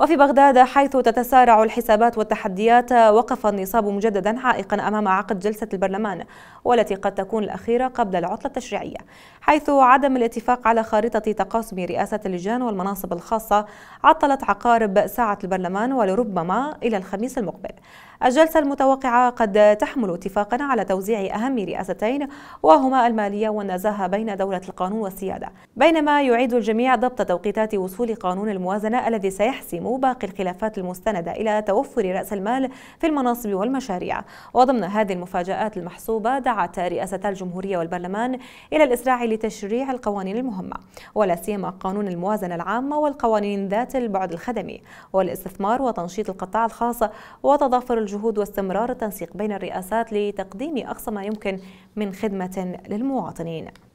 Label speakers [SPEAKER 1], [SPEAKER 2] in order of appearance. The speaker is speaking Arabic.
[SPEAKER 1] وفي بغداد حيث تتسارع الحسابات والتحديات وقف النصاب مجددا عائقا أمام عقد جلسة البرلمان والتي قد تكون الأخيرة قبل العطلة التشريعية حيث عدم الاتفاق على خارطة تقاسم رئاسة اللجان والمناصب الخاصة عطلت عقارب ساعة البرلمان ولربما إلى الخميس المقبل الجلسة المتوقعة قد تحمل اتفاقا على توزيع أهم رئاستين وهما المالية والنزاهة بين دولة القانون والسيادة بينما يعيد الجميع ضبط توقيتات وصول قانون الموازنة الذي سيحسم وباقي باقي الخلافات المستندة إلى توفر رأس المال في المناصب والمشاريع وضمن هذه المفاجآت المحسوبة دعت رئاستا الجمهورية والبرلمان إلى الإسراع لتشريع القوانين المهمة ولا سيما قانون الموازنة العامة والقوانين ذات البعد الخدمي والاستثمار وتنشيط القطاع الخاص وتضافر الجهود واستمرار التنسيق بين الرئاسات لتقديم أقصى ما يمكن من خدمة للمواطنين